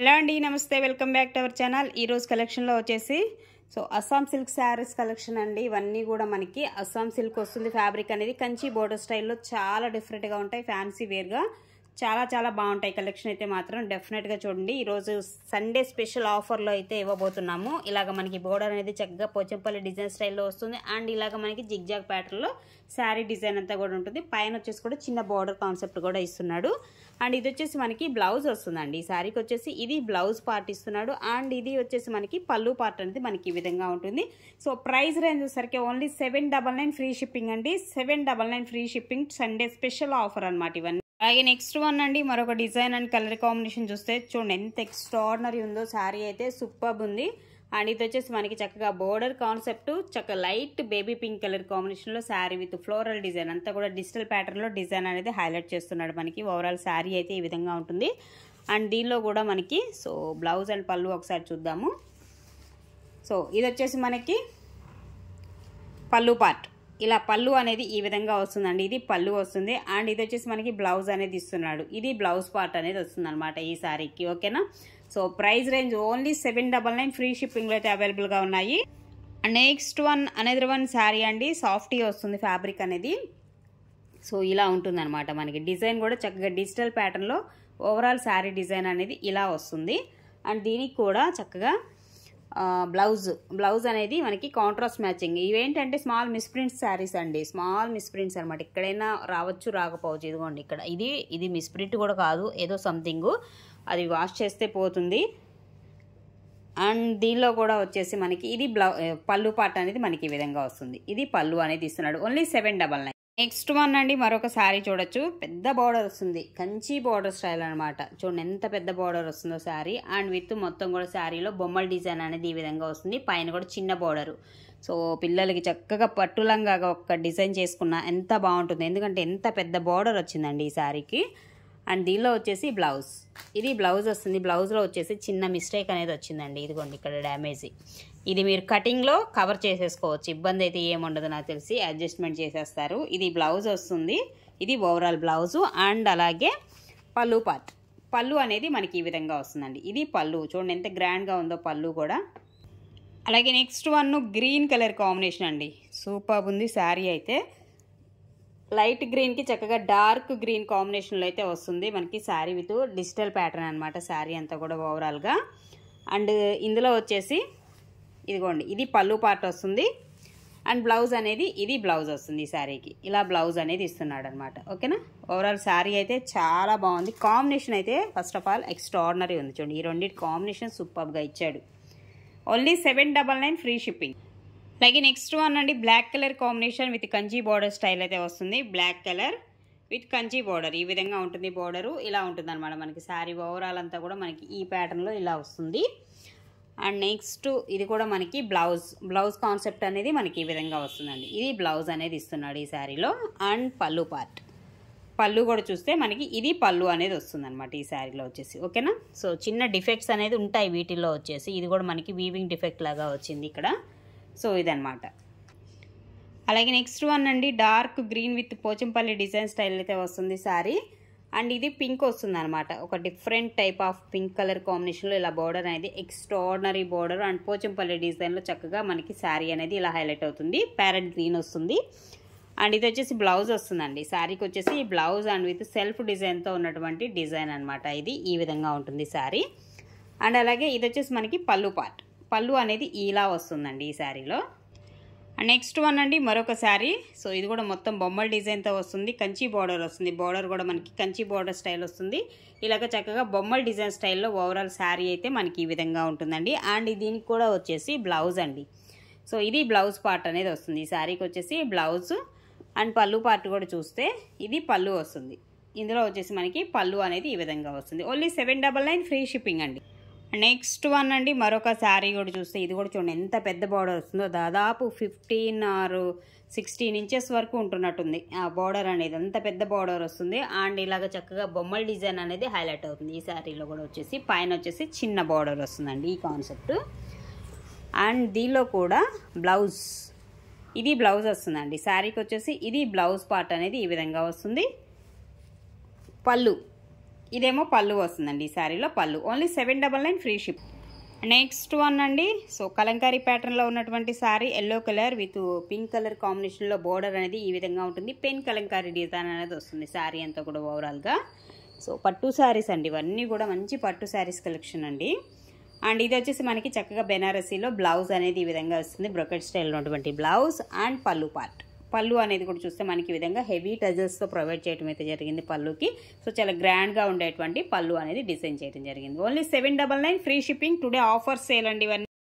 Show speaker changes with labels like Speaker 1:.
Speaker 1: hello అండి నమస్తే welcome back to our channel ఈరోజు కలెక్షన్లో వచ్చేసి so Assam silk saris collection అండి ఇవన్నీ కూడా మనకి అస్సాం సిల్క్ వస్తుంది ఫ్యాబ్రిక్ అనేది కంచి బోర్డర్ స్టైల్లో చాలా డిఫరెంట్గా ఉంటాయి ఫ్యాన్సీ వేర్గా చాలా చాలా బాగుంటాయి కలెక్షన్ అయితే మాత్రం డెఫినెట్గా చూడండి ఈరోజు సండే స్పెషల్ ఆఫర్లో అయితే ఇవ్వబోతున్నాము ఇలాగ మనకి బోర్డర్ అనేది చక్కగా పోచంపల్లి డిజైన్ స్టైల్లో వస్తుంది అండ్ ఇలాగ మనకి జిగ్జాగ్ ప్యాటర్న్లో శారీ డిజైన్ అంతా కూడా ఉంటుంది పైన వచ్చేసి కూడా చిన్న బోర్డర్ కాన్సెప్ట్ కూడా ఇస్తున్నాడు అండ్ ఇది వచ్చేసి మనకి బ్లౌజ్ వస్తుందండి ఈ శారీకి వచ్చేసి ఇది బ్లౌజ్ పార్ట్ ఇస్తున్నాడు అండ్ ఇది వచ్చేసి మనకి పళ్ళు పార్ట్ అనేది మనకి ఈ విధంగా ఉంటుంది సో ప్రైస్ రేంజ్ వచ్చేసరికి only seven double nine free shipping అండి seven double nine free shipping Sunday special offer అనమాట ఇవన్నీ అలాగే నెక్స్ట్ వన్ అండి మరొక డిజైన్ అండ్ కలర్ కాంబినేషన్ చూస్తే చూడండి ఎంత ఎక్స్ట్రాడినరీ ఉందో శారీ అయితే సూపర్బ్ ఉంది అండ్ ఇది వచ్చేసి మనకి చక్కగా బోర్డర్ కాన్సెప్ట్ చక్కగా లైట్ బేబీ పింక్ కలర్ కాంబినేషన్లో శారీ విత్ ఫ్లోరల్ డిజైన్ అంతా కూడా డిజిటల్ ప్యాటర్న్లో డిజైన్ అనేది హైలైట్ చేస్తున్నాడు మనకి ఓవరాల్ శారీ అయితే ఈ విధంగా ఉంటుంది అండ్ దీనిలో కూడా మనకి సో బ్లౌజ్ అండ్ పళ్ళు ఒకసారి చూద్దాము సో ఇది వచ్చేసి మనకి పళ్ళు పార్ట్ ఇలా పళ్ళు అనేది ఈ విధంగా వస్తుందండి ఇది పళ్ళు వస్తుంది అండ్ ఇది వచ్చేసి మనకి బ్లౌజ్ అనేది ఇస్తున్నాడు ఇది బ్లౌజ్ పార్ట్ అనేది వస్తుంది అనమాట ఈ శారీకి ఓకేనా so price range only seven double nine free షిప్పింగ్లో అయితే అవైలబుల్గా ఉన్నాయి నెక్స్ట్ వన్ అనేది వన్ శారీ అండి సాఫ్టీ వస్తుంది ఫ్యాబ్రిక్ అనేది సో ఇలా ఉంటుందన్నమాట మనకి డిజైన్ కూడా చక్కగా డిజిటల్ ప్యాటర్న్లో ఓవరాల్ శారీ డిజైన్ అనేది ఇలా వస్తుంది అండ్ దీనికి కూడా చక్కగా బ్లౌజ్ బ్లౌజ్ అనేది మనకి కాంట్రాస్ట్ మ్యాచింగ్ ఇవేంటంటే స్మాల్ మిస్ ప్రింట్స్ శారీస్ అండి స్మాల్ మిస్ ప్రింట్స్ అనమాట ఎక్కడైనా రావచ్చు రాకపోవచ్చు ఇదిగోండి ఇక్కడ ఇది ఇది మిస్ ప్రింట్ కూడా కాదు ఏదో సంథింగ్ అది వాష్ చేస్తే పోతుంది అండ్ దీనిలో కూడా వచ్చేసి మనకి ఇది బ్లౌ పళ్ళు పాట అనేది మనకి ఈ విధంగా వస్తుంది ఇది పళ్ళు అనేది ఇస్తున్నాడు only seven double nine next one అండి మరొక శారీ చూడొచ్చు పెద్ద బార్డర్ వస్తుంది కంచి బార్డర్ స్టైల్ అనమాట చూడండి ఎంత పెద్ద బార్డర్ వస్తుందో శారీ అండ్ విత్ మొత్తం కూడా శారీలో బొమ్మల డిజైన్ అనేది ఈ విధంగా వస్తుంది పైన కూడా చిన్న బార్డరు సో పిల్లలకి చక్కగా పట్టులంగా ఒక డిజైన్ చేసుకున్న ఎంత బాగుంటుంది ఎందుకంటే ఎంత పెద్ద బార్డర్ వచ్చిందండి ఈ శారీకి అండ్ దీనిలో వచ్చేసి బ్లౌజ్ ఇది బ్లౌజ్ వస్తుంది బ్లౌజ్లో వచ్చేసి చిన్న మిస్టేక్ అనేది వచ్చిందండి ఇదిగోండి ఇక్కడ డ్యామేజ్ ఇది మీరు కటింగ్లో కవర్ చేసేసుకోవచ్చు ఇబ్బంది అయితే ఏముండదు నాకు తెలిసి అడ్జస్ట్మెంట్ చేసేస్తారు ఇది బ్లౌజ్ వస్తుంది ఇది ఓవరాల్ బ్లౌజు అండ్ అలాగే పళ్ళు పార్ట్ పళ్ళు అనేది మనకి ఈ విధంగా వస్తుందండి ఇది పళ్ళు చూడండి ఎంత గ్రాండ్గా ఉందో పళ్ళు కూడా అలాగే next one green colour combination అండి సూపర్ ఉంది శారీ అయితే లైట్ గ్రీన్కి చక్కగా డార్క్ గ్రీన్ కాంబినేషన్లో అయితే వస్తుంది మనకి శారీ విత్ డిజిటల్ ప్యాటర్న్ అనమాట శారీ అంతా కూడా ఓవరాల్గా అండ్ ఇందులో వచ్చేసి ఇదిగోండి ఇది పళ్ళు పార్ట్ వస్తుంది అండ్ బ్లౌజ్ అనేది ఇది బ్లౌజ్ వస్తుంది ఈ శారీకి ఇలా బ్లౌజ్ అనేది ఇస్తున్నాడు అనమాట ఓకేనా ఓవరాల్ శారీ అయితే చాలా బాగుంది కాంబినేషన్ అయితే ఫస్ట్ ఆఫ్ ఆల్ ఎక్స్ట్రాడినరీ ఉంది చూడండి ఈ రెండింటి కాంబినేషన్ సూపర్గా ఇచ్చాడు only seven double nine free shipping అలాగే నెక్స్ట్ వన్ అండి black colour combination with Kanchi border style అయితే వస్తుంది black colour with Kanchi border ఈ విధంగా ఉంటుంది బార్డరు ఇలా ఉంటుంది అనమాట మనకి శారీ ఓవరాల్ అంతా కూడా మనకి ఈ ప్యాటర్న్లో ఇలా వస్తుంది అండ్ నెక్స్ట్ ఇది కూడా మనకి బ్లౌజ్ బ్లౌజ్ కాన్సెప్ట్ అనేది మనకి ఈ విధంగా వస్తుందండి ఇది బ్లౌజ్ అనేది ఇస్తున్నాడు ఈ శారీలో అండ్ పళ్ళు పార్ట్ పళ్ళు కూడా చూస్తే మనకి ఇది పళ్ళు అనేది వస్తుందన్నమాట ఈ శారీలో వచ్చేసి ఓకేనా సో చిన్న డిఫెక్ట్స్ అనేది ఉంటాయి వీటిల్లో వచ్చేసి ఇది కూడా మనకి వీవింగ్ డిఫెక్ట్ లాగా వచ్చింది ఇక్కడ సో ఇదనమాట అలాగే నెక్స్ట్ వన్ అండి dark green with Pochampally design style అయితే వస్తుంది శారీ అండ్ ఇది పింక్ వస్తుంది అనమాట ఒక different type of pink colour కాంబినేషన్లో ఇలా బార్డర్ అనేది ఎక్స్ట్రాడినరీ బార్డర్ అండ్ పోచంపల్లి డిజైన్లో చక్కగా మనకి శారీ అనేది ఇలా హైలైట్ అవుతుంది ప్యారెట్ గ్రీన్ వస్తుంది అండ్ ఇది వచ్చేసి బ్లౌజ్ వస్తుందండి శారీకి వచ్చేసి ఈ బ్లౌజ్ అండ్ విత్ సెల్ఫ్ డిజైన్తో ఉన్నటువంటి డిజైన్ అనమాట ఇది ఈ విధంగా ఉంటుంది శారీ అండ్ అలాగే ఇది వచ్చేసి మనకి పళ్ళు పార్ట్ పళ్ళు అనేది ఇలా వస్తుందండి ఈ శారీలో నెక్స్ట్ వన్ అండి మరొక శారీ సో ఇది కూడా మొత్తం బొమ్మల డిజైన్తో వస్తుంది కంచి బార్డర్ వస్తుంది బార్డర్ కూడా మనకి కంచి బార్డర్ స్టైల్ వస్తుంది ఇలాగ చక్కగా బొమ్మల డిజైన్ స్టైల్లో ఓవరాల్ శారీ అయితే మనకి ఈ విధంగా ఉంటుందండి అండ్ దీనికి కూడా వచ్చేసి బ్లౌజ్ అండి సో ఇది బ్లౌజ్ పార్ట్ అనేది వస్తుంది ఈ శారీకి వచ్చేసి బ్లౌజ్ అండ్ పళ్ళు పార్ట్ కూడా చూస్తే ఇది పళ్ళు వస్తుంది ఇందులో వచ్చేసి మనకి పళ్ళు అనేది ఈ విధంగా వస్తుంది only seven double nine free shipping అండి నెక్స్ట్ వన్ అండి మరొక శారీ కూడా చూస్తే ఇది కూడా చూడండి ఎంత పెద్ద బార్డర్ వస్తుందో దాదాపు ఫిఫ్టీన్ ఆర్ సిక్స్టీన్ ఇంచెస్ వరకు ఉంటున్నట్టుంది ఆ బార్డర్ అనేది అంత పెద్ద బార్డర్ వస్తుంది అండ్ ఇలాగ చక్కగా బొమ్మల డిజైన్ అనేది హైలైట్ అవుతుంది ఈ శారీలో కూడా వచ్చేసి పైన వచ్చేసి చిన్న బార్డర్ వస్తుందండి ఈ కాన్సెప్ట్ అండ్ దీనిలో కూడా బ్లౌజ్ ఇది బ్లౌజ్ వస్తుందండి శారీకి వచ్చేసి ఇది బ్లౌజ్ పార్ట్ అనేది ఈ విధంగా వస్తుంది పళ్ళు ఇదేమో పళ్ళు వస్తుందండి ఈ శారీలో pallu only seven double nine free ship next one అండి సో కలంకారీ ప్యాటర్న్లో ఉన్నటువంటి sari yellow colour with pink colour కాంబినేషన్లో బోర్డర్ అనేది ఈ విధంగా ఉంటుంది పెన్ కలంకారీ డిజైన్ అనేది వస్తుంది శారీ అంతా కూడా ఓవరాల్గా సో పట్టు శారీస్ అండి ఇవన్నీ కూడా మంచి పట్టు శారీస్ కలెక్షన్ అండి అండ్ ఇది వచ్చేసి మనకి చక్కగా బెనారసీలో బ్లౌజ్ అనేది ఈ విధంగా వస్తుంది బ్రొకెట్ స్టైల్ ఉన్నటువంటి blouse and pallu part pallu అనేది కూడా చూస్తే మనకి విధంగా హెవీ టజల్స్తో ప్రొవైడ్ చేయడం అయితే జరిగింది పళ్ళుకి సో చాలా గ్రాండ్గా ఉండేటువంటి పళ్ళు అనేది డిజైన్ చేయడం జరిగింది only seven double nine free shipping today offers sale అండి